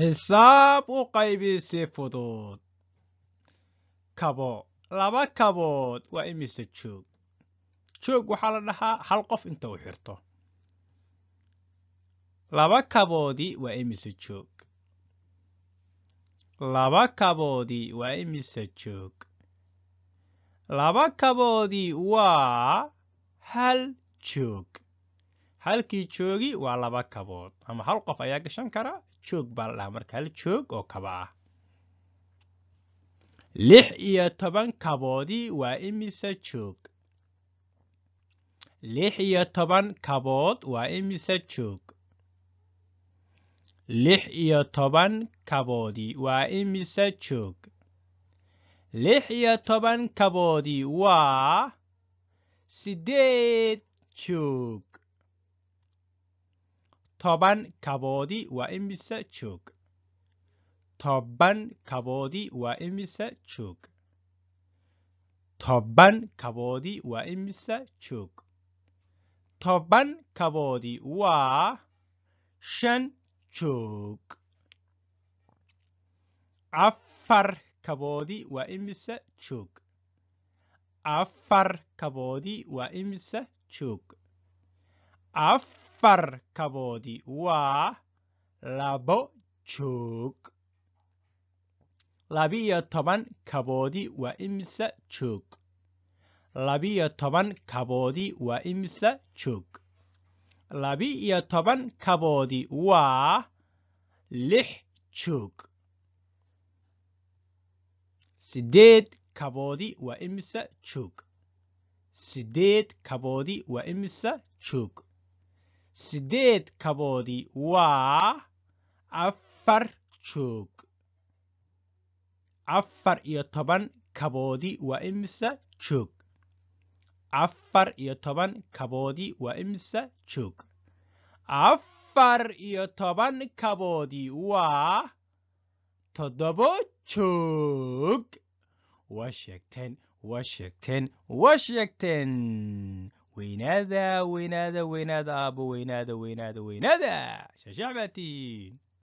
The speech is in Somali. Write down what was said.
xisaab u qaybi si fudud kabo laba kabood waa imise joog joog waxaa la dhahaa hal qof inta u xirto laba kaboodii waa imise joog laba kaboodii waa imise joog laba kaboodii waa hal joog halkii joogi waa laba kabood ama hal qof ayaa gashan kara joog baa la dhahaa marka hal joog oo kaba ah lix iyo toban kaboodi waa imise joog lix iyo toban kabood waa imise joog lix iyo toban kaboodi waa imise joog lix iyo toban kaboodi waa siddeed joog toban kaboodi waa imise joog toban kaboodi waa imise joog toban kaboodi waa imise joog toban kaboodi waa shan joog afar kaboodi waa imise joog afar kaboodi waa imise joog Farkaboodi waa labo joog labiyo toban kaboodi waa imisa joog labiyo toban kaboodi waa imisa joog labi-iyo toban kaboodi waa lix joog sideed kaboodi waa imisa joog siddeed kaboodi waa imisa joog sideed kaboodi waa afar joog afar iyo toban kaboodi waa imisa joog afar iyo toban kaboodi waa imisa joog afar iyo toban kaboodi waa toddobo joog waa sheegteen waa sheegteen waa sheegteen weynaada weynaada weynaada aabbo weynaada weynaada weynaada shashacbatiin